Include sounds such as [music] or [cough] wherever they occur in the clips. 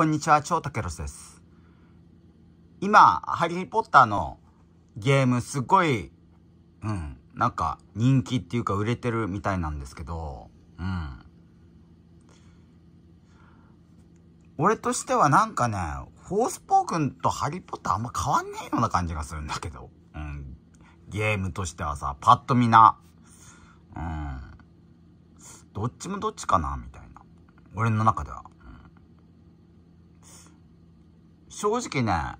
こんにちは、超たけろです。今、ハリーポッターのゲームすごい、うん、なんか人気っていうか売れてるみたいなんですけど、うん。俺としてはなんかね、フォースポークンとハリーポッターあんま変わんねえような感じがするんだけど、うん。ゲームとしてはさ、パッと見な、うん。どっちもどっちかな、みたいな。俺の中では。正直ね、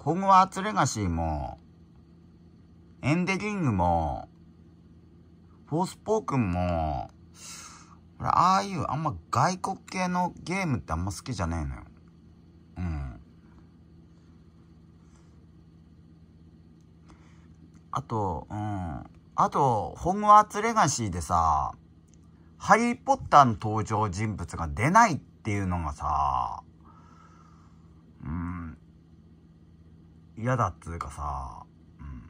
ホグワーツレガシーも、エンデリングも、フォースポークンも、ああいうあんま外国系のゲームってあんま好きじゃねえのよ。うん。あと、うん。あと、ホグワーツレガシーでさ、ハリーポッターの登場人物が出ないっていうのがさ、嫌だっつうかさ、うん。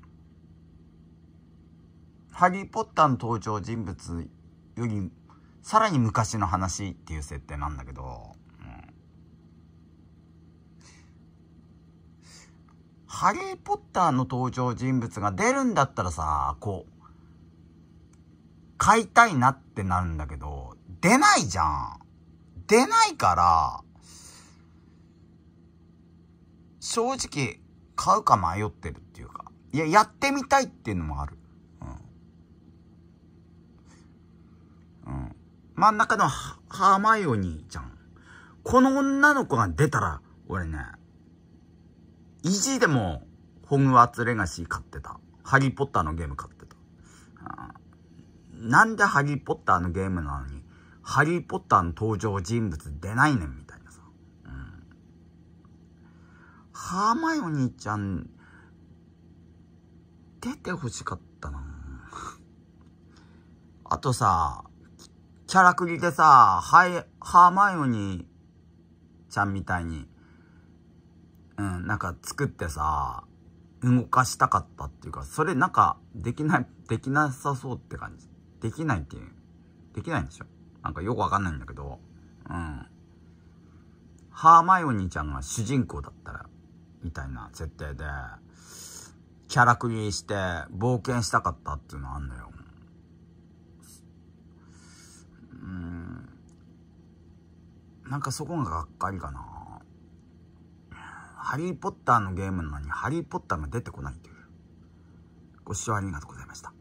ハリー・ポッターの登場人物より、さらに昔の話っていう設定なんだけど、うん、ハリー・ポッターの登場人物が出るんだったらさ、こう、買いたいなってなるんだけど、出ないじゃん。出ないから、正直、買うか迷ってるっていうか。いや、やってみたいっていうのもある。うん。うん。真ん中のハーマイオニーちゃん。この女の子が出たら、俺ね、意地でも、ホグワーツレガシー買ってた。ハリーポッターのゲーム買ってた。うん、なんでハリーポッターのゲームなのに、ハリーポッターの登場人物出ないねん、みたいな。ハーマイオニーちゃん、出て欲しかったな [laughs] あとさ、キャラクリでさ、はハーマイオニーちゃんみたいに、うん、なんか作ってさ、動かしたかったっていうか、それなんか、できない、できなさそうって感じ。できないっていう。できないんでしょなんかよくわかんないんだけど、うん。ハーマイオニーちゃんが主人公だったら、みたいな設定で、キャラクリして冒険したかったっていうのあんのよ。うん。なんかそこががっかりかな。ハリーポッターのゲームなのにハリーポッターが出てこないという。ご視聴ありがとうございました。